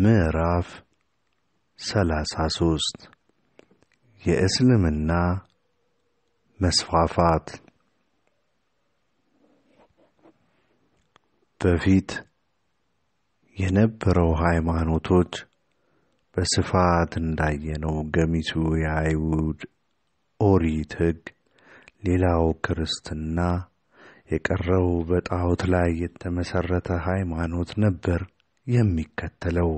ምዕራፍ ሰላሳ ሶስት የእስልምና መስፋፋት በፊት የነበረው ሃይማኖቶች በስፋት እንዳየነው ገሚሱ የአይሁድ ኦሪት ሕግ፣ ሌላው ክርስትና፣ የቀረው በጣዖት ላይ የተመሰረተ ሃይማኖት ነበር። የሚከተለው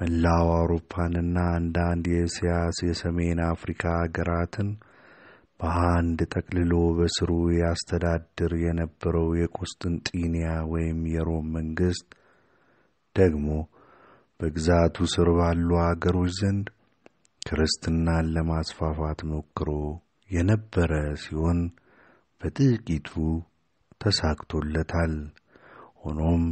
መላው አውሮፓንና አንዳንድ የእስያስ የሰሜን አፍሪካ አገራትን በአንድ ጠቅልሎ በስሩ ያስተዳድር የነበረው የቆስጥንጢንያ ወይም የሮም መንግስት ደግሞ በግዛቱ ስር ባሉ አገሮች ዘንድ ክርስትናን ለማስፋፋት ሞክሮ የነበረ ሲሆን በጥቂቱ ተሳክቶለታል። ሆኖም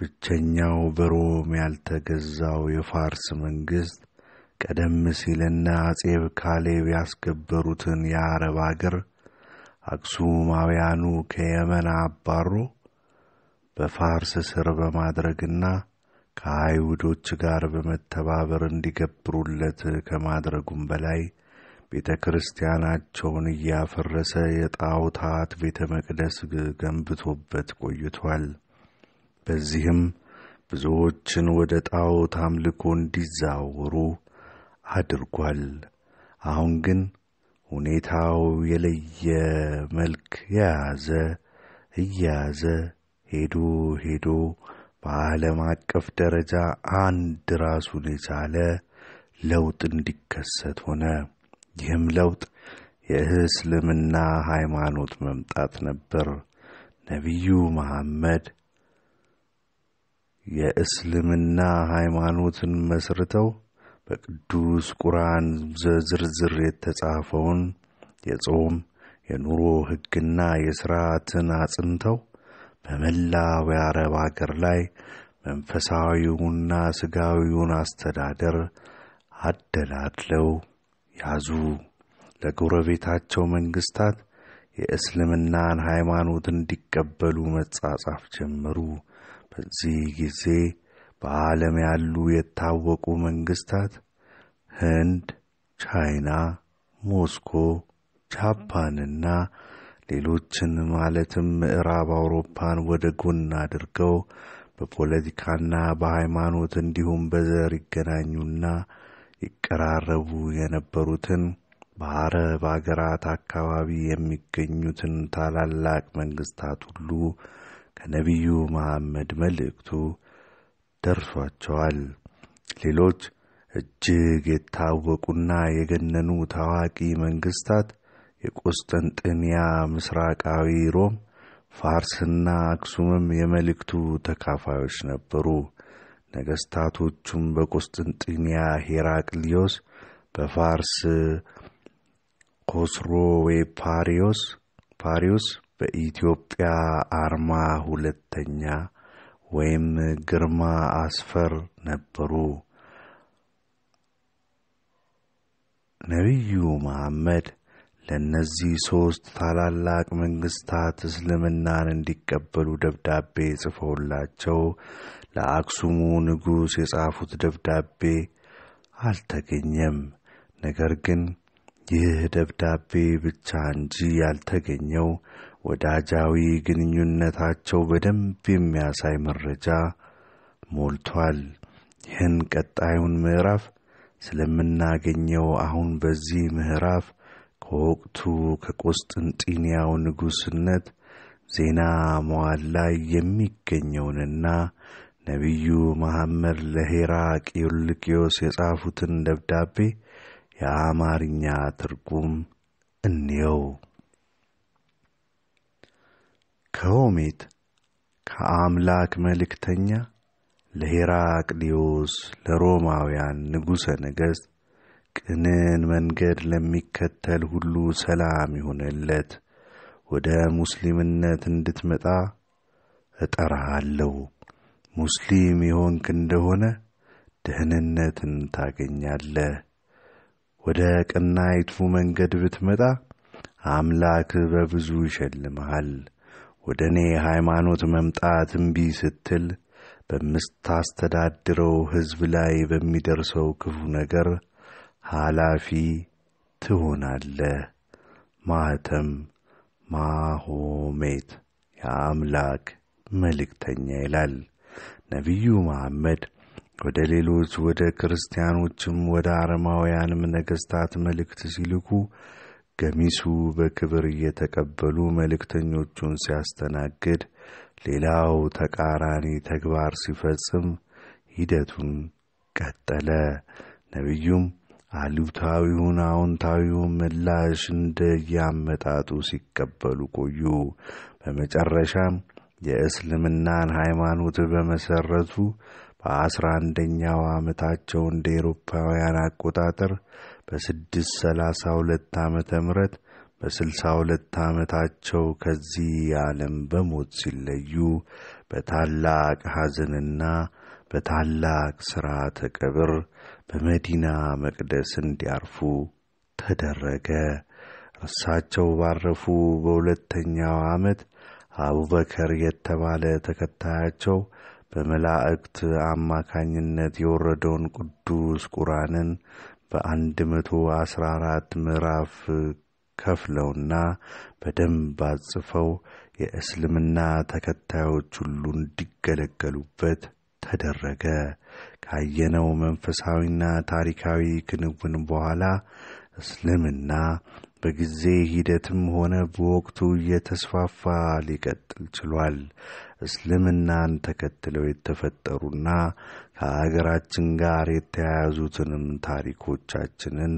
ብቸኛው በሮም ያልተገዛው የፋርስ መንግሥት ቀደም ሲልና አጼብ ካሌብ ያስገበሩትን የአረብ አገር አክሱማውያኑ ከየመን አባሮ በፋርስ ስር በማድረግና ከአይሁዶች ጋር በመተባበር እንዲገብሩለት ከማድረጉም በላይ ቤተ ክርስቲያናቸውን እያፈረሰ የጣውታት ቤተ መቅደስ ገንብቶበት ቆይቷል። በዚህም ብዙዎችን ወደ ጣዖት አምልኮ እንዲዛወሩ አድርጓል። አሁን ግን ሁኔታው የለየ መልክ የያዘ እየያዘ ሄዶ ሄዶ በዓለም አቀፍ ደረጃ አንድ ራሱን የቻለ ለውጥ እንዲከሰት ሆነ። ይህም ለውጥ የእስልምና ሃይማኖት መምጣት ነበር። ነቢዩ መሐመድ የእስልምና ሃይማኖትን መስርተው በቅዱስ ቁርአን ዝርዝር የተጻፈውን የጾም የኑሮ ሕግና የሥርዓትን አጽንተው በመላው የአረብ አገር ላይ መንፈሳዊውና ሥጋዊውን አስተዳደር አደላድለው ያዙ። ለጎረቤታቸው መንግስታት የእስልምናን ሃይማኖት እንዲቀበሉ መጻጻፍ ጀመሩ። በዚህ ጊዜ በዓለም ያሉ የታወቁ መንግስታት ህንድ፣ ቻይና፣ ሞስኮ፣ ጃፓንና ሌሎችን ማለትም ምዕራብ አውሮፓን ወደ ጎን አድርገው በፖለቲካና በሃይማኖት እንዲሁም በዘር ይገናኙና ይቀራረቡ የነበሩትን በአረብ አገራት አካባቢ የሚገኙትን ታላላቅ መንግስታት ሁሉ ከነቢዩ መሐመድ መልእክቱ ደርሷቸዋል። ሌሎች እጅግ የታወቁና የገነኑ ታዋቂ መንግስታት የቆስጠንጥንያ፣ ምስራቃዊ ሮም፣ ፋርስና አክሱምም የመልእክቱ ተካፋዮች ነበሩ። ነገስታቶቹም በቆስጥንጥንያ ሄራቅሊዮስ፣ በፋርስ ኮስሮ ወይ ፓሪዮስ ፓሪዮስ በኢትዮጵያ አርማ ሁለተኛ ወይም ግርማ አስፈር ነበሩ። ነቢዩ መሐመድ ለእነዚህ ሦስት ታላላቅ መንግሥታት እስልምናን እንዲቀበሉ ደብዳቤ ጽፈውላቸው ለአክሱሙ ንጉሥ የጻፉት ደብዳቤ አልተገኘም። ነገር ግን ይህ ደብዳቤ ብቻ እንጂ ያልተገኘው ወዳጃዊ ግንኙነታቸው በደንብ የሚያሳይ መረጃ ሞልቷል። ይህን ቀጣዩን ምዕራፍ ስለምናገኘው አሁን በዚህ ምዕራፍ ከወቅቱ ከቆስጥንጢንያው ንጉሥነት ዜና መዋል ላይ የሚገኘውንና ነቢዩ መሐመድ ለሄራቅሊዮስ የጻፉትን ደብዳቤ የአማርኛ ትርጉም እንየው። ከሆሜት ከአምላክ መልእክተኛ ለሄራቅሊዮስ ለሮማውያን ንጉሠ ነገሥት ቅንን መንገድ ለሚከተል ሁሉ ሰላም ይሁንለት። ወደ ሙስሊምነት እንድትመጣ እጠራሃለሁ። ሙስሊም የሆንክ እንደሆነ ደህንነትን ታገኛለህ። ወደ ቀናይቱ መንገድ ብትመጣ አምላክ በብዙ ይሸልመሃል። ወደ እኔ ሃይማኖት መምጣት እምቢ ስትል በምታስተዳድረው ሕዝብ ላይ በሚደርሰው ክፉ ነገር ኃላፊ ትሆናለህ። ማህተም ማሆሜት የአምላክ መልእክተኛ ይላል ነቢዩ መሐመድ። ወደ ሌሎች ወደ ክርስቲያኖችም ወደ አረማውያንም ነገሥታት መልእክት ሲልኩ ገሚሱ በክብር እየተቀበሉ መልእክተኞቹን ሲያስተናግድ ሌላው ተቃራኒ ተግባር ሲፈጽም ሂደቱን ቀጠለ። ነቢዩም አሉታዊውን አዎንታዊውን ምላሽ ያመጣጡ ሲቀበሉ ቆዩ። በመጨረሻም የእስልምናን ሃይማኖት በመሰረቱ በአስራ አንደኛው ዓመታቸው እንደ ኤሮፓውያን አቆጣጠር በስድስት ሰላሳ ሁለት ዓመተ ምሕረት በስልሳ ሁለት ዓመታቸው ከዚህ ዓለም በሞት ሲለዩ በታላቅ ሐዘንና በታላቅ ሥርዓተ ቀብር በመዲና መቅደስ እንዲያርፉ ተደረገ። እርሳቸው ባረፉ በሁለተኛው ዓመት አቡበከር የተባለ ተከታያቸው በመላእክት አማካኝነት የወረደውን ቅዱስ ቁራንን። በአንድ መቶ አስራ አራት ምዕራፍ ከፍለውና በደንብ አጽፈው የእስልምና ተከታዮች ሁሉ እንዲገለገሉበት ተደረገ። ካየነው መንፈሳዊና ታሪካዊ ክንውን በኋላ እስልምና በጊዜ ሂደትም ሆነ በወቅቱ እየተስፋፋ ሊቀጥል ችሏል። እስልምናን ተከትለው የተፈጠሩና ከአገራችን ጋር የተያያዙትንም ታሪኮቻችንን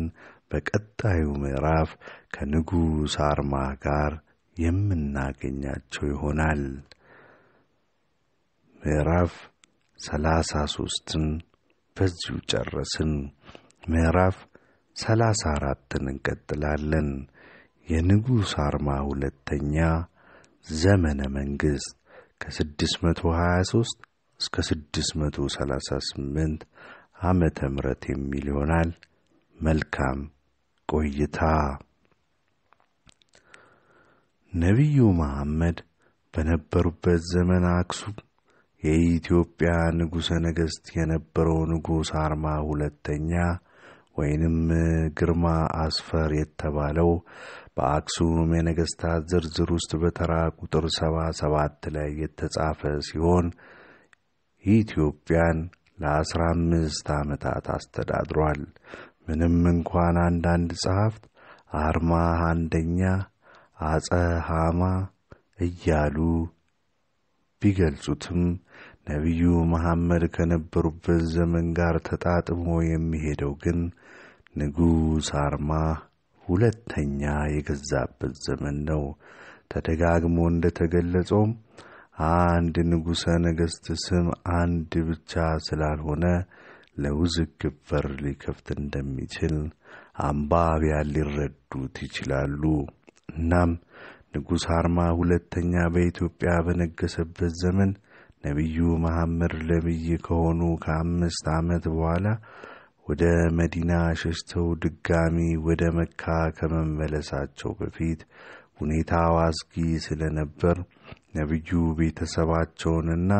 በቀጣዩ ምዕራፍ ከንጉሥ አርማ ጋር የምናገኛቸው ይሆናል። ምዕራፍ ሰላሳ ሶስትን በዚሁ ጨረስን። ምዕራፍ ሰላሳ አራትን እንቀጥላለን። የንጉሥ አርማ ሁለተኛ ዘመነ መንግሥት ከስድስት መቶ ሀያ 623 እስከ ስድስት መቶ ሰላሳ ስምንት ዓመተ ምህረት የሚል ይሆናል። መልካም ቆይታ። ነቢዩ መሐመድ በነበሩበት ዘመን አክሱም የኢትዮጵያ ንጉሠ ነገሥት የነበረው ንጉሥ አርማ ሁለተኛ ወይንም ግርማ አስፈር የተባለው በአክሱም የነገስታት ዝርዝር ውስጥ በተራ ቁጥር ሰባ ሰባት ላይ የተጻፈ ሲሆን ኢትዮጵያን ለአስራ አምስት ዓመታት አስተዳድሯል። ምንም እንኳን አንዳንድ ጸሐፍት አርማ አንደኛ አጸ ሃማ እያሉ ቢገልጹትም ነቢዩ መሐመድ ከነበሩበት ዘመን ጋር ተጣጥሞ የሚሄደው ግን ንጉሥ አርማ ሁለተኛ የገዛበት ዘመን ነው። ተደጋግሞ እንደ ተገለጸውም አንድ ንጉሠ ነገሥት ስም አንድ ብቻ ስላልሆነ ለውዝግብ በር ሊከፍት እንደሚችል አንባቢያን ሊረዱት ይችላሉ። እናም ንጉሥ አርማ ሁለተኛ በኢትዮጵያ በነገሰበት ዘመን ነቢዩ መሐመድ ለብይ ከሆኑ ከአምስት ዓመት በኋላ ወደ መዲና ሸሽተው ድጋሚ ወደ መካ ከመመለሳቸው በፊት ሁኔታው አስጊ ስለነበር ነቢዩ ቤተሰባቸውንና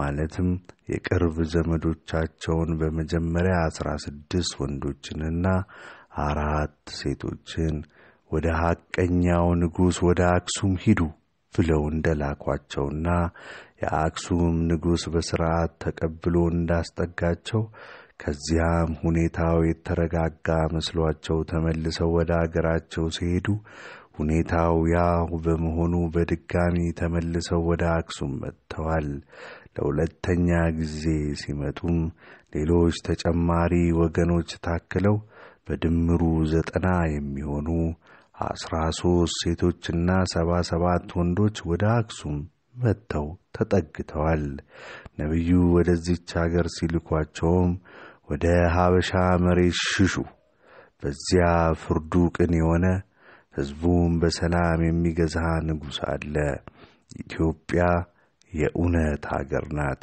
ማለትም የቅርብ ዘመዶቻቸውን በመጀመሪያ አስራ ስድስት ወንዶችንና አራት ሴቶችን ወደ ሐቀኛው ንጉሥ ወደ አክሱም ሂዱ ብለው እንደላኳቸውና የአክሱም ንጉሥ በሥርዓት ተቀብሎ እንዳስጠጋቸው ከዚያም ሁኔታው የተረጋጋ መስሏቸው ተመልሰው ወደ አገራቸው ሲሄዱ ሁኔታው ያው በመሆኑ በድጋሚ ተመልሰው ወደ አክሱም መጥተዋል። ለሁለተኛ ጊዜ ሲመጡም ሌሎች ተጨማሪ ወገኖች ታክለው በድምሩ ዘጠና የሚሆኑ አስራ ሶስት ሴቶችና ሰባ ሰባት ወንዶች ወደ አክሱም መጥተው ተጠግተዋል። ነቢዩ ወደዚች አገር ሲልኳቸውም ወደ ሀበሻ መሬት ሽሹ፣ በዚያ ፍርዱ ቅን የሆነ ሕዝቡም በሰላም የሚገዛ ንጉሥ አለ። ኢትዮጵያ የእውነት አገር ናት፣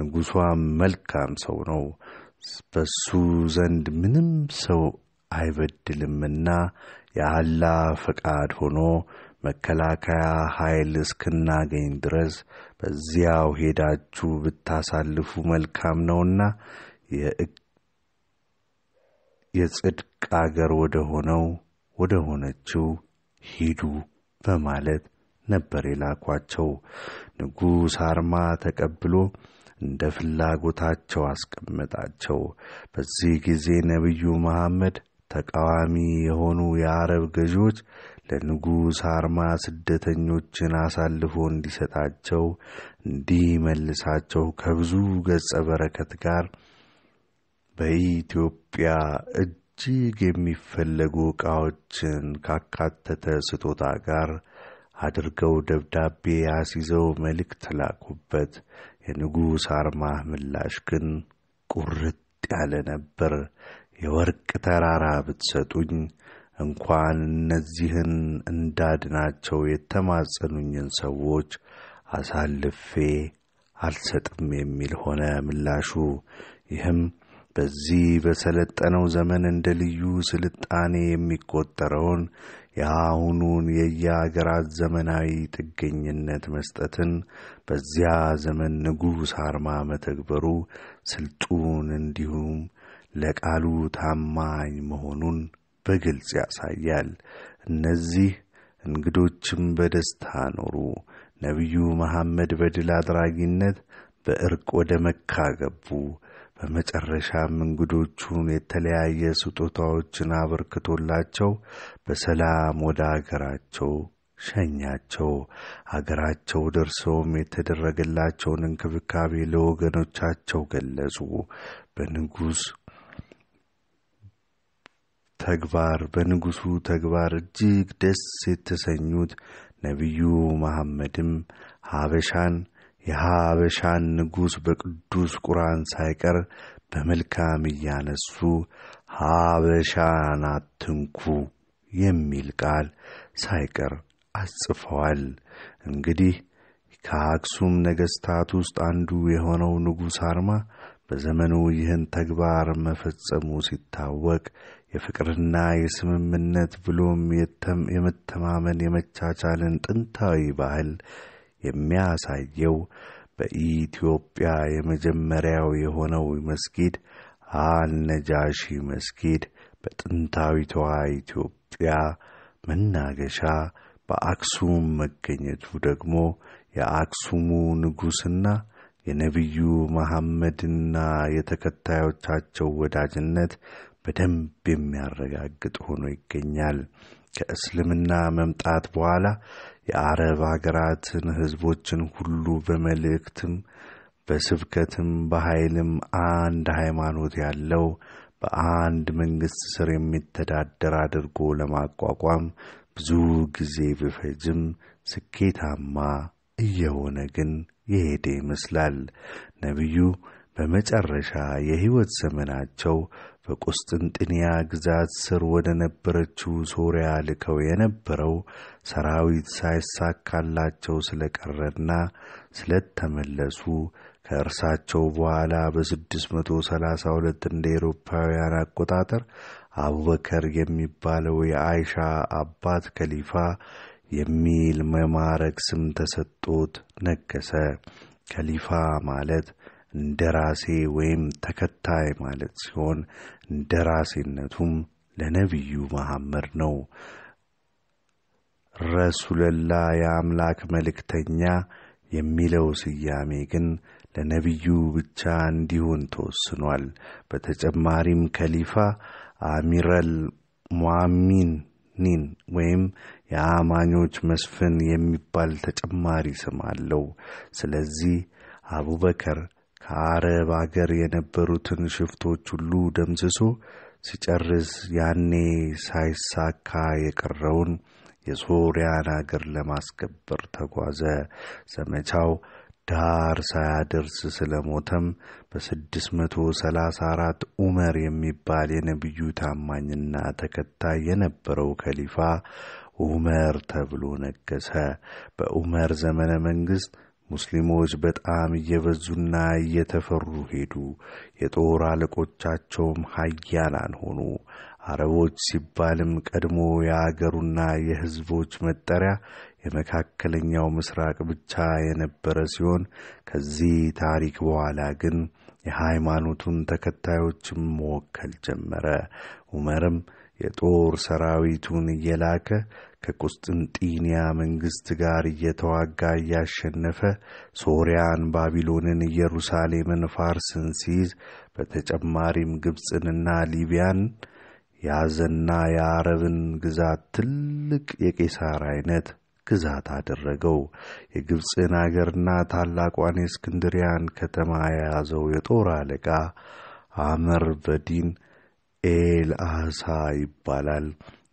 ንጉሷም መልካም ሰው ነው። በሱ ዘንድ ምንም ሰው አይበድልምና የአላ ፈቃድ ሆኖ መከላከያ ኃይል እስክናገኝ ድረስ በዚያው ሄዳችሁ ብታሳልፉ መልካም ነውና የጽድቅ አገር ወደ ሆነው ወደ ሆነችው ሂዱ በማለት ነበር የላኳቸው። ንጉሥ አርማ ተቀብሎ እንደ ፍላጎታቸው አስቀመጣቸው። በዚህ ጊዜ ነቢዩ መሐመድ ተቃዋሚ የሆኑ የአረብ ገዢዎች ለንጉሥ አርማ ስደተኞችን አሳልፎ እንዲሰጣቸው እንዲመልሳቸው ከብዙ ገጸ በረከት ጋር በኢትዮጵያ እጅግ የሚፈለጉ ዕቃዎችን ካካተተ ስጦታ ጋር አድርገው ደብዳቤ አስይዘው መልእክት ላኩበት። የንጉሥ አርማህ ምላሽ ግን ቁርጥ ያለ ነበር። የወርቅ ተራራ ብትሰጡኝ እንኳን እነዚህን እንዳድናቸው የተማጸኑኝን ሰዎች አሳልፌ አልሰጥም የሚል ሆነ ምላሹ። ይህም በዚህ በሰለጠነው ዘመን እንደ ልዩ ስልጣኔ የሚቆጠረውን የአሁኑን የየአገራት ዘመናዊ ጥገኝነት መስጠትን በዚያ ዘመን ንጉሥ አርማ መተግበሩ ስልጡን እንዲሁም ለቃሉ ታማኝ መሆኑን በግልጽ ያሳያል። እነዚህ እንግዶችም በደስታ ኖሩ። ነቢዩ መሐመድ በድል አድራጊነት በእርቅ ወደ መካ ገቡ። በመጨረሻም እንግዶቹን የተለያየ ስጦታዎችን አበርክቶላቸው በሰላም ወደ አገራቸው ሸኛቸው። አገራቸው ደርሰውም የተደረገላቸውን እንክብካቤ ለወገኖቻቸው ገለጹ። በንጉሥ ተግባር በንጉሡ ተግባር እጅግ ደስ የተሰኙት ነቢዩ መሐመድም ሀበሻን የሐበሻን ንጉሥ በቅዱስ ቁርን ሳይቀር በመልካም እያነሱ ሐበሻን አትንኩ የሚል ቃል ሳይቀር አጽፈዋል። እንግዲህ ከአክሱም ነገሥታት ውስጥ አንዱ የሆነው ንጉሥ አርማ በዘመኑ ይህን ተግባር መፈጸሙ ሲታወቅ የፍቅርና የስምምነት ብሎም የመተማመን የመቻቻልን ጥንታዊ ባህል የሚያሳየው በኢትዮጵያ የመጀመሪያው የሆነው መስጊድ አልነጃሺ መስጊድ በጥንታዊቷ ኢትዮጵያ መናገሻ በአክሱም መገኘቱ ደግሞ የአክሱሙ ንጉሥና የነቢዩ መሐመድና የተከታዮቻቸው ወዳጅነት በደንብ የሚያረጋግጥ ሆኖ ይገኛል። ከእስልምና መምጣት በኋላ የአረብ አገራትን ሕዝቦችን ሁሉ በመልእክትም በስብከትም በኃይልም አንድ ሃይማኖት ያለው በአንድ መንግሥት ስር የሚተዳደር አድርጎ ለማቋቋም ብዙ ጊዜ ብፈጅም ስኬታማ እየሆነ ግን የሄደ ይመስላል። ነቢዩ በመጨረሻ የሕይወት ዘመናቸው በቁስጥንጥንያ ግዛት ስር ወደ ነበረችው ሶሪያ ልከው የነበረው ሰራዊት ሳይሳካላቸው ስለቀረና ስለተመለሱ ከእርሳቸው በኋላ በ632 እንደ ኤሮፓውያን አቆጣጠር አቡበከር የሚባለው የአይሻ አባት ከሊፋ የሚል መማረግ ስም ተሰጥቶት ነገሰ። ከሊፋ ማለት እንደራሴ ወይም ተከታይ ማለት ሲሆን እንደራሴነቱም ለነቢዩ መሐመድ ነው። ረሱለላ የአምላክ መልእክተኛ የሚለው ስያሜ ግን ለነቢዩ ብቻ እንዲሆን ተወስኗል። በተጨማሪም ከሊፋ አሚረል ሙአሚኒን ወይም የአማኞች መስፍን የሚባል ተጨማሪ ስም አለው። ስለዚህ አቡበከር ከአረብ አገር የነበሩትን ሽፍቶች ሁሉ ደምስሶ ሲጨርስ ያኔ ሳይሳካ የቀረውን የሶርያን አገር ለማስከበር ተጓዘ። ዘመቻው ዳር ሳያደርስ ስለሞተም በስድስት መቶ ሰላሳ አራት ዑመር የሚባል የነቢዩ ታማኝና ተከታይ የነበረው ከሊፋ ዑመር ተብሎ ነገሰ። በዑመር ዘመነ መንግስት ሙስሊሞች በጣም እየበዙና እየተፈሩ ሄዱ። የጦር አለቆቻቸውም ሀያላን ሆኑ። አረቦች ሲባልም ቀድሞ የአገሩና የሕዝቦች መጠሪያ የመካከለኛው ምስራቅ ብቻ የነበረ ሲሆን ከዚህ ታሪክ በኋላ ግን የሃይማኖቱን ተከታዮችም መወከል ጀመረ። ዑመርም የጦር ሰራዊቱን እየላከ ከቁስጥንጢንያ መንግሥት ጋር እየተዋጋ እያሸነፈ ሶርያን፣ ባቢሎንን፣ ኢየሩሳሌምን፣ ፋርስን ሲይዝ በተጨማሪም ግብፅንና ሊቢያን ያዘና የአረብን ግዛት ትልቅ የቄሳር ዐይነት ግዛት አደረገው። የግብፅን አገርና ታላቋን የእስክንድሪያን ከተማ የያዘው የጦር አለቃ አመር በዲን ኤል አሳ ይባላል።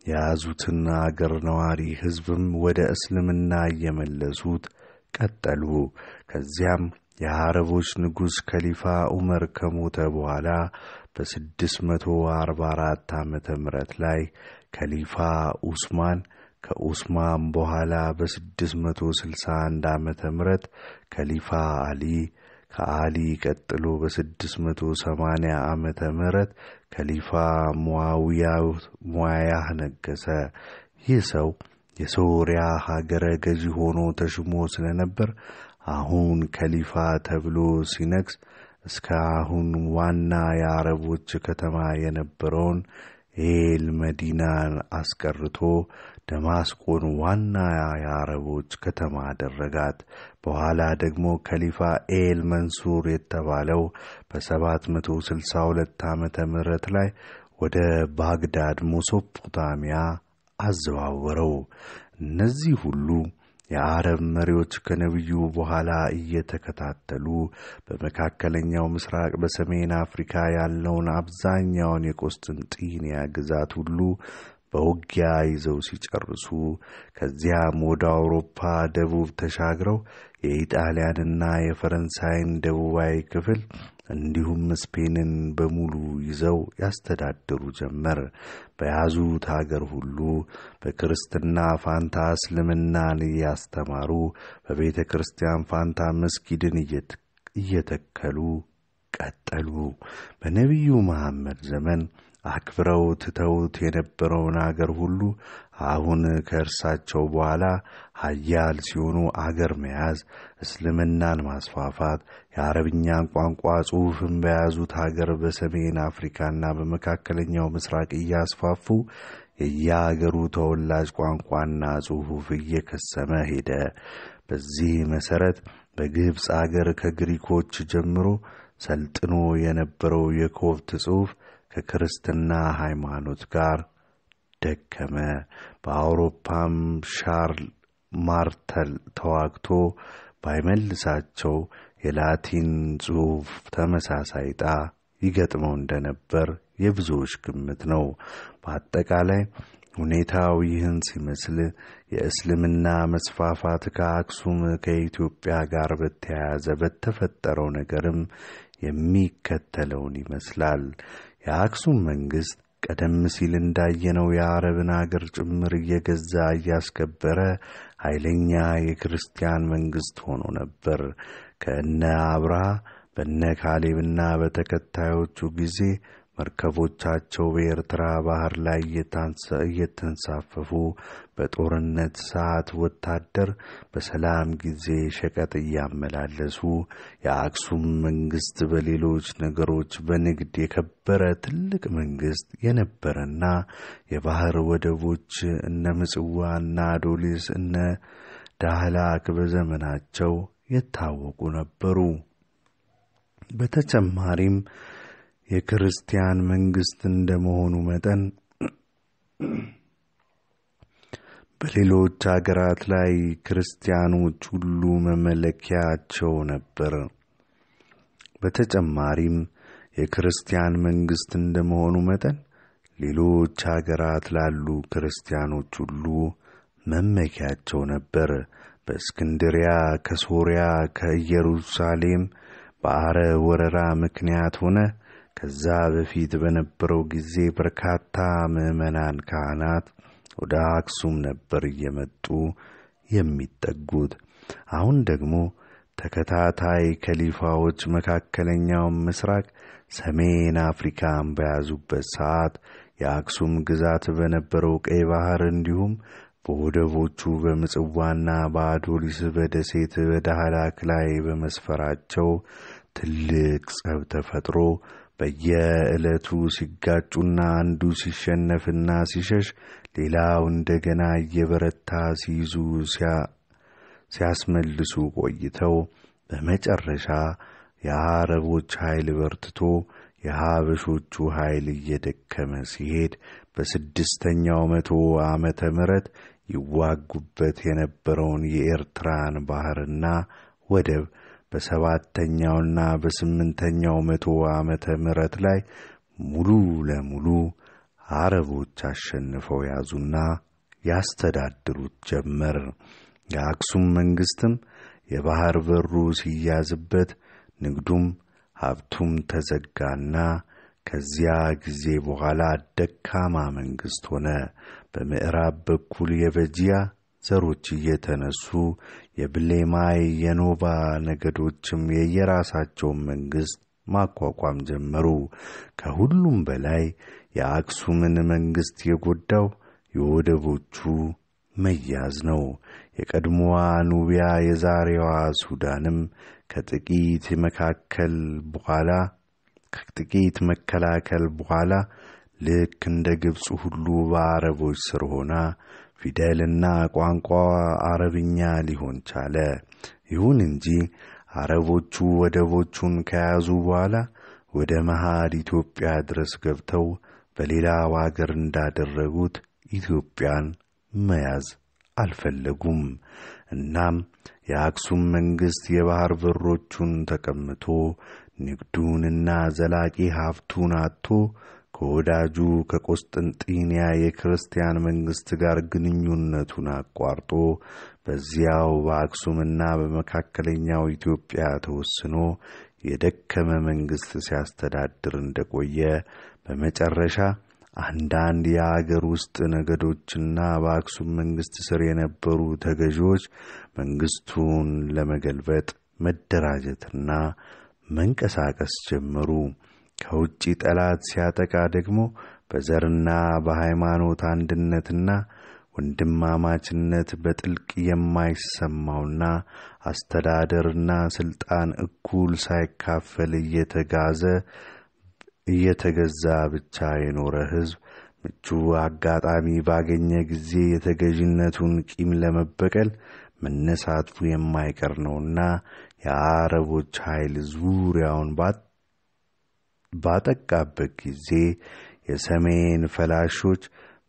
የያዙትና አገር ነዋሪ ሕዝብም ወደ እስልምና እየመለሱት ቀጠሉ። ከዚያም የአረቦች ንጉሥ ከሊፋ ዑመር ከሞተ በኋላ በስድስት መቶ አርባ አራት ዓመተ ምሕረት ላይ ከሊፋ ኡስማን ከኡስማን በኋላ በስድስት መቶ ስልሳ አንድ ዓመተ ምሕረት ከሊፋ አሊ ከአሊ ቀጥሎ በስድስት መቶ ሰማንያ ዓመተ ምሕረት ከሊፋ ሙዋያህ ነገሰ። ይህ ሰው የሶርያ ሀገረ ገዢ ሆኖ ተሽሞ ስለነበር አሁን ከሊፋ ተብሎ ሲነግስ እስከ አሁን ዋና የአረቦች ከተማ የነበረውን ኤል መዲናን አስቀርቶ ደማስቆን ዋና የአረቦች ከተማ አደረጋት። በኋላ ደግሞ ከሊፋ ኤል መንሱር የተባለው በ762 ዓ ምህረት ላይ ወደ ባግዳድ ሞሶፖታሚያ አዘዋወረው። እነዚህ ሁሉ የአረብ መሪዎች ከነቢዩ በኋላ እየተከታተሉ በመካከለኛው ምስራቅ በሰሜን አፍሪካ ያለውን አብዛኛውን የቆስጥንጢንያ ግዛት ሁሉ በውጊያ ይዘው ሲጨርሱ ከዚያም ወደ አውሮፓ ደቡብ ተሻግረው የኢጣሊያንና የፈረንሳይን ደቡባዊ ክፍል እንዲሁም ስፔንን በሙሉ ይዘው ያስተዳድሩ ጀመር። በያዙት አገር ሁሉ በክርስትና ፋንታ እስልምናን እያስተማሩ በቤተ ክርስቲያን ፋንታ መስጊድን እየተከሉ ቀጠሉ። በነቢዩ መሐመድ ዘመን አክብረው ትተውት የነበረውን አገር ሁሉ አሁን ከእርሳቸው በኋላ ሀያል ሲሆኑ አገር መያዝ፣ እስልምናን ማስፋፋት፣ የአረብኛን ቋንቋ ጽሑፍን በያዙት አገር በሰሜን አፍሪካና በመካከለኛው ምስራቅ እያስፋፉ የየአገሩ ተወላጅ ቋንቋና ጽሑፍ እየከሰመ ሄደ። በዚህ መሠረት በግብፅ አገር ከግሪኮች ጀምሮ ሰልጥኖ የነበረው የኮብት ጽሑፍ ከክርስትና ሃይማኖት ጋር ደከመ። በአውሮፓም ሻርል ማርተል ተዋግቶ ባይመልሳቸው የላቲን ጽሑፍ ተመሳሳይ ዕጣ ይገጥመው እንደነበር የብዙዎች ግምት ነው። በአጠቃላይ ሁኔታው ይህን ሲመስል የእስልምና መስፋፋት ከአክሱም ከኢትዮጵያ ጋር በተያያዘ በተፈጠረው ነገርም የሚከተለውን ይመስላል። የአክሱም መንግሥት ቀደም ሲል እንዳየነው የአረብን አገር ጭምር እየገዛ እያስከበረ ኃይለኛ የክርስቲያን መንግሥት ሆኖ ነበር። ከነ አብርሃ በነ ካሌብና በተከታዮቹ ጊዜ መርከቦቻቸው በኤርትራ ባህር ላይ እየተንሳፈፉ በጦርነት ሰዓት ወታደር በሰላም ጊዜ ሸቀጥ እያመላለሱ የአክሱም መንግስት በሌሎች ነገሮች በንግድ የከበረ ትልቅ መንግስት የነበረና የባህር ወደቦች እነ ምጽዋ አዶሊስ እነ ዳህላክ በዘመናቸው የታወቁ ነበሩ። በተጨማሪም የክርስቲያን መንግስት እንደመሆኑ መጠን በሌሎች አገራት ላይ ክርስቲያኖች ሁሉ መመለኪያቸው ነበር። በተጨማሪም የክርስቲያን መንግስት እንደመሆኑ መጠን ሌሎች አገራት ላሉ ክርስቲያኖች ሁሉ መመኪያቸው ነበር። በእስክንድሪያ፣ ከሶሪያ፣ ከኢየሩሳሌም በአረ ወረራ ምክንያት ሆነ ከዛ በፊት በነበረው ጊዜ በርካታ ምዕመናን ካህናት ወደ አክሱም ነበር እየመጡ የሚጠጉት። አሁን ደግሞ ተከታታይ ከሊፋዎች መካከለኛውን ምስራቅ፣ ሰሜን አፍሪካን በያዙበት ሰዓት የአክሱም ግዛት በነበረው ቀይ ባህር እንዲሁም በወደቦቹ በምጽዋና በአዶሊስ በደሴት በዳህላክ ላይ በመስፈራቸው ትልቅ ጸብ ተፈጥሮ በየዕለቱ ሲጋጩና አንዱ ሲሸነፍና ሲሸሽ ሌላው እንደገና እየበረታ ሲይዙ ሲያስመልሱ ቆይተው በመጨረሻ የአረቦች ኃይል በርትቶ የሀበሾቹ ኃይል እየደከመ ሲሄድ በስድስተኛው መቶ ዓመተ ምረት ይዋጉበት የነበረውን የኤርትራን ባሕርና ወደብ በሰባተኛውና በስምንተኛው መቶ ዓመተ ምሕረት ላይ ሙሉ ለሙሉ አረቦች አሸንፈው ያዙና ያስተዳድሩት ጀመር። የአክሱም መንግሥትም የባሕር በሩ ሲያዝበት ንግዱም ሀብቱም ተዘጋና ከዚያ ጊዜ በኋላ ደካማ መንግሥት ሆነ። በምዕራብ በኩል የበጂያ ዘሮች እየተነሱ የብሌማይ የኖባ ነገዶችም የየራሳቸውን መንግሥት ማቋቋም ጀመሩ። ከሁሉም በላይ የአክሱምን መንግሥት የጎዳው የወደቦቹ መያዝ ነው። የቀድሞዋ ኑቢያ የዛሬዋ ሱዳንም ከጥቂት መካከል በኋላ ከጥቂት መከላከል በኋላ ልክ እንደ ግብፅ ሁሉ በአረቦች ስር ሆና ፊደልና ቋንቋ አረብኛ ሊሆን ቻለ። ይሁን እንጂ አረቦቹ ወደቦቹን ከያዙ በኋላ ወደ መሃል ኢትዮጵያ ድረስ ገብተው በሌላው አገር እንዳደረጉት ኢትዮጵያን መያዝ አልፈለጉም። እናም የአክሱም መንግሥት የባሕር በሮቹን ተቀምቶ ንግዱንና ዘላቂ ሀብቱን አጥቶ ከወዳጁ ከቆስጥንጢንያ የክርስቲያን መንግሥት ጋር ግንኙነቱን አቋርጦ በዚያው በአክሱምና በመካከለኛው ኢትዮጵያ ተወስኖ የደከመ መንግሥት ሲያስተዳድር እንደቆየ በመጨረሻ አንዳንድ የአገር ውስጥ ነገዶችና በአክሱም መንግሥት ስር የነበሩ ተገዢዎች መንግሥቱን ለመገልበጥ መደራጀትና መንቀሳቀስ ጀመሩ። ከውጪ ጠላት ሲያጠቃ ደግሞ በዘርና በሃይማኖት አንድነትና ወንድማማችነት በጥልቅ የማይሰማውና አስተዳደርና ስልጣን እኩል ሳይካፈል እየተጋዘ እየተገዛ ብቻ የኖረ ሕዝብ ምቹ አጋጣሚ ባገኘ ጊዜ የተገዥነቱን ቂም ለመበቀል መነሳቱ የማይቀር ነውና የአረቦች ኃይል ዙሪያውን ባት ባጠቃበት ጊዜ የሰሜን ፈላሾች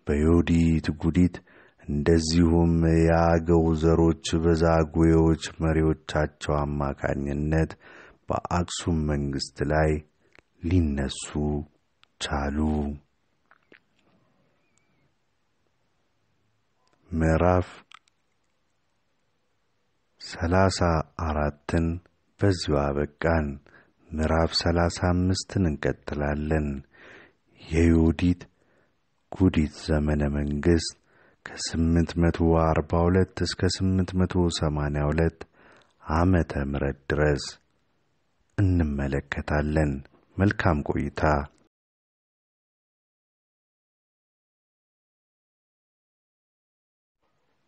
በዮዲት ጉዲት እንደዚሁም የአገው ዘሮች በዛጉዎች መሪዎቻቸው አማካኝነት በአክሱም መንግሥት ላይ ሊነሱ ቻሉ። ምዕራፍ ሰላሳ አራትን በዚሁ አበቃን። ምዕራፍ ሰላሳ አምስትን እንቀጥላለን። የዩዲት ጉዲት ዘመነ መንግሥት ከስምንት መቶ አርባ ሁለት እስከ ስምንት መቶ ሰማንያ ሁለት ዓመተ ምሕረት ድረስ እንመለከታለን። መልካም ቆይታ